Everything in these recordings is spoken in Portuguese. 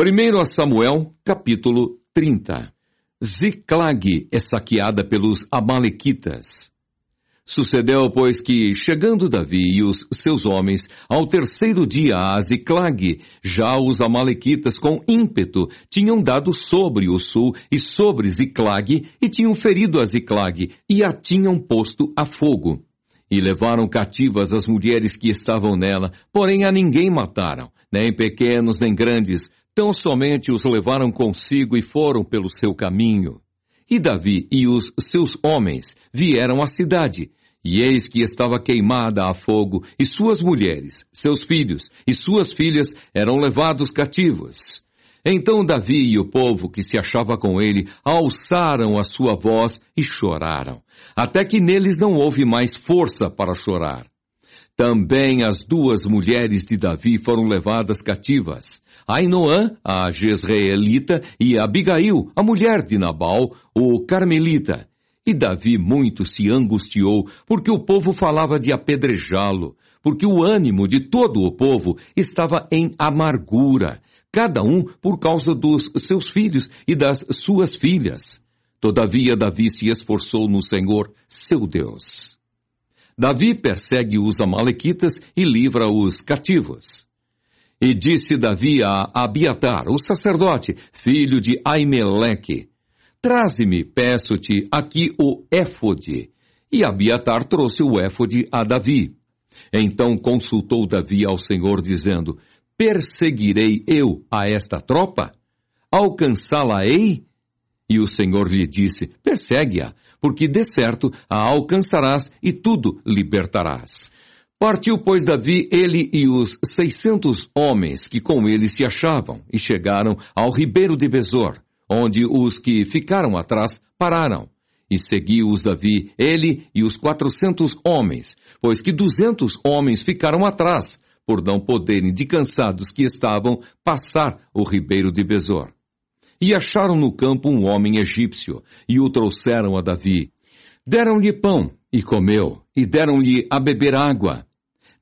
1 Samuel, capítulo 30. Ziclag é saqueada pelos Amalequitas. Sucedeu, pois, que, chegando Davi e os seus homens, ao terceiro dia a Ziclag, já os Amalequitas com ímpeto tinham dado sobre o sul e sobre Ziclag, e tinham ferido a Ziclag, e a tinham posto a fogo. E levaram cativas as mulheres que estavam nela, porém a ninguém mataram, nem pequenos nem grandes, Tão somente os levaram consigo e foram pelo seu caminho. E Davi e os seus homens vieram à cidade, e eis que estava queimada a fogo, e suas mulheres, seus filhos e suas filhas eram levados cativos. Então Davi e o povo que se achava com ele alçaram a sua voz e choraram, até que neles não houve mais força para chorar. Também as duas mulheres de Davi foram levadas cativas. Ainoã, a Jezreelita, e Abigail, a mulher de Nabal, o Carmelita. E Davi muito se angustiou, porque o povo falava de apedrejá-lo, porque o ânimo de todo o povo estava em amargura, cada um por causa dos seus filhos e das suas filhas. Todavia Davi se esforçou no Senhor, seu Deus. Davi persegue os amalequitas e livra os cativos. E disse Davi a Abiatar, o sacerdote, filho de Aimeleque, Traze-me, peço-te, aqui o éfode. E Abiatar trouxe o éfode a Davi. Então consultou Davi ao Senhor, dizendo, Perseguirei eu a esta tropa? Alcançá-la-ei? E o Senhor lhe disse: Persegue-a, porque de certo a alcançarás e tudo libertarás. Partiu, pois, Davi, ele e os seiscentos homens que com ele se achavam, e chegaram ao ribeiro de Besor, onde os que ficaram atrás pararam. E seguiu-os Davi, ele e os quatrocentos homens, pois que duzentos homens ficaram atrás, por não poderem, de cansados que estavam, passar o ribeiro de Besor. E acharam no campo um homem egípcio, e o trouxeram a Davi. Deram-lhe pão, e comeu, e deram-lhe a beber água.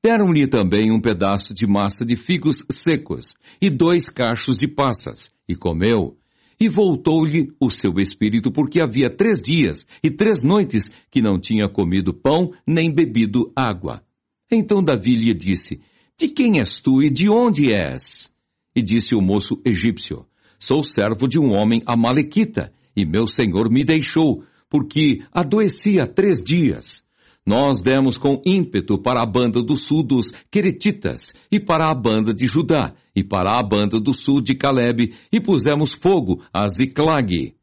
Deram-lhe também um pedaço de massa de figos secos, e dois cachos de passas, e comeu. E voltou-lhe o seu espírito, porque havia três dias e três noites que não tinha comido pão nem bebido água. Então Davi lhe disse: De quem és tu e de onde és? E disse o moço egípcio: Sou servo de um homem amalequita, e meu senhor me deixou, porque adoeci há três dias. Nós demos com ímpeto para a banda do sul dos Queretitas, e para a banda de Judá, e para a banda do sul de Caleb, e pusemos fogo a Ziclague.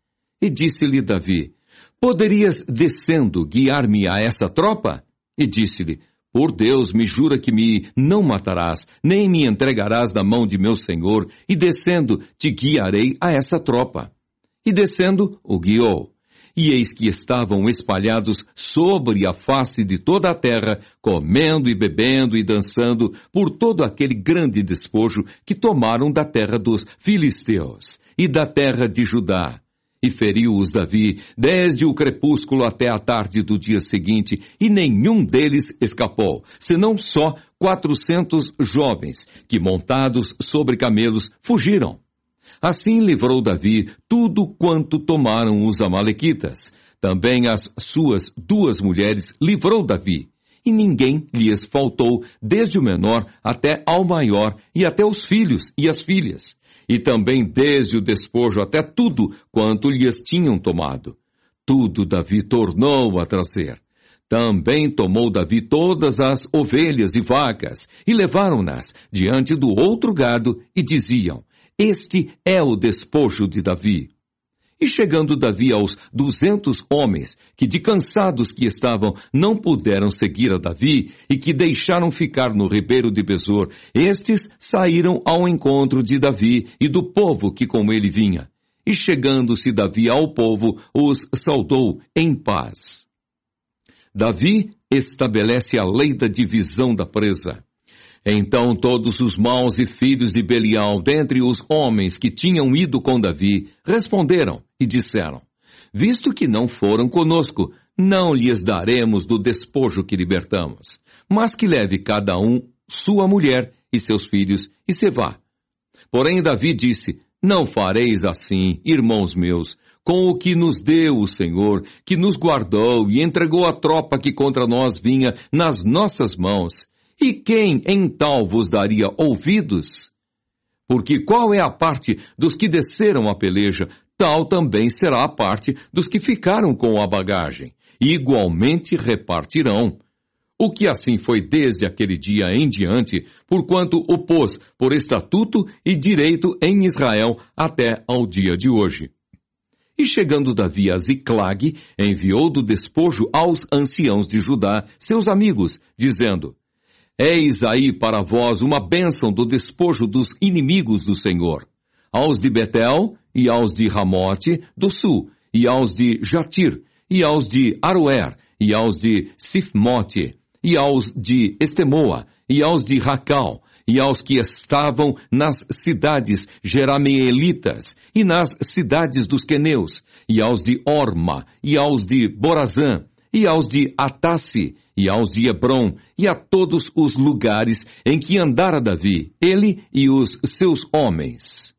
E disse-lhe Davi, Poderias descendo guiar-me a essa tropa? E disse-lhe, por Deus, me jura que me não matarás, nem me entregarás na mão de meu senhor, e descendo, te guiarei a essa tropa. E descendo, o guiou. E eis que estavam espalhados sobre a face de toda a terra, comendo e bebendo e dançando por todo aquele grande despojo que tomaram da terra dos filisteus e da terra de Judá, e feriu-os Davi desde o crepúsculo até a tarde do dia seguinte, e nenhum deles escapou, senão só quatrocentos jovens, que montados sobre camelos fugiram. Assim livrou Davi tudo quanto tomaram os amalequitas. Também as suas duas mulheres livrou Davi, e ninguém lhes faltou, desde o menor até ao maior, e até os filhos e as filhas e também desde o despojo até tudo quanto lhes tinham tomado. Tudo Davi tornou a trazer. Também tomou Davi todas as ovelhas e vacas, e levaram-nas diante do outro gado, e diziam: Este é o despojo de Davi. E chegando Davi aos duzentos homens, que de cansados que estavam não puderam seguir a Davi e que deixaram ficar no ribeiro de Besor, estes saíram ao encontro de Davi e do povo que com ele vinha. E chegando-se Davi ao povo, os saudou em paz. Davi estabelece a lei da divisão da presa. Então todos os maus e filhos de Belial, dentre os homens que tinham ido com Davi, responderam e disseram: Visto que não foram conosco, não lhes daremos do despojo que libertamos, mas que leve cada um sua mulher e seus filhos e se vá. Porém Davi disse: Não fareis assim, irmãos meus, com o que nos deu o Senhor, que nos guardou e entregou a tropa que contra nós vinha nas nossas mãos. E quem então vos daria ouvidos? Porque qual é a parte dos que desceram a peleja, tal também será a parte dos que ficaram com a bagagem, e igualmente repartirão. O que assim foi desde aquele dia em diante, porquanto o pôs por estatuto e direito em Israel até ao dia de hoje. E chegando Davi a Ziclag, enviou do despojo aos anciãos de Judá, seus amigos, dizendo: Eis aí para vós uma bênção do despojo dos inimigos do Senhor, aos de Betel e aos de Ramote do sul, e aos de Jatir, e aos de Aruer, e aos de Sifmote, e aos de Estemoa, e aos de Racal, e aos que estavam nas cidades Jerameelitas, e nas cidades dos Queneus, e aos de Orma, e aos de Borazã, e aos de Atasse, e aos de Hebron, e a todos os lugares em que andara Davi, ele e os seus homens.